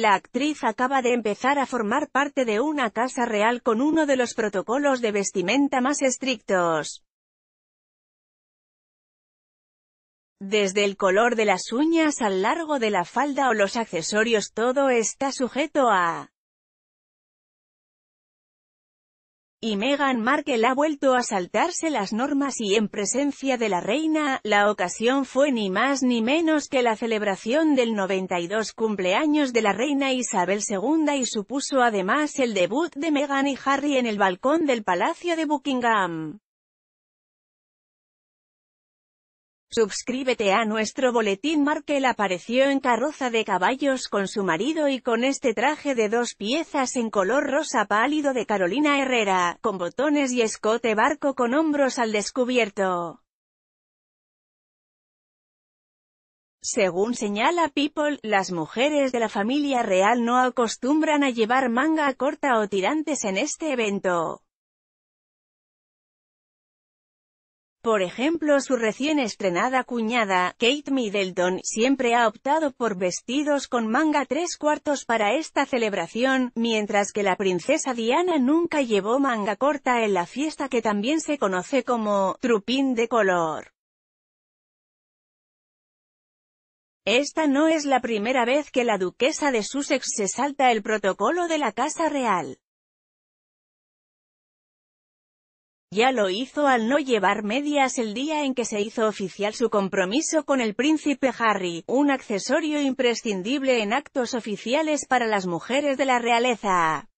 La actriz acaba de empezar a formar parte de una casa real con uno de los protocolos de vestimenta más estrictos. Desde el color de las uñas al largo de la falda o los accesorios todo está sujeto a y Meghan Markle ha vuelto a saltarse las normas y en presencia de la reina, la ocasión fue ni más ni menos que la celebración del 92 cumpleaños de la reina Isabel II y supuso además el debut de Meghan y Harry en el balcón del Palacio de Buckingham. Suscríbete a nuestro boletín Markel apareció en carroza de caballos con su marido y con este traje de dos piezas en color rosa pálido de Carolina Herrera, con botones y escote barco con hombros al descubierto. Según señala People, las mujeres de la familia real no acostumbran a llevar manga corta o tirantes en este evento. Por ejemplo su recién estrenada cuñada, Kate Middleton, siempre ha optado por vestidos con manga tres cuartos para esta celebración, mientras que la princesa Diana nunca llevó manga corta en la fiesta que también se conoce como «trupín de color». Esta no es la primera vez que la duquesa de Sussex se salta el protocolo de la Casa Real. Ya lo hizo al no llevar medias el día en que se hizo oficial su compromiso con el príncipe Harry, un accesorio imprescindible en actos oficiales para las mujeres de la realeza.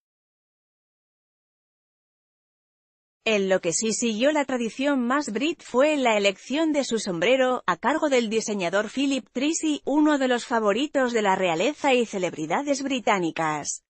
En lo que sí siguió la tradición más Brit fue la elección de su sombrero, a cargo del diseñador Philip Trissy, uno de los favoritos de la realeza y celebridades británicas.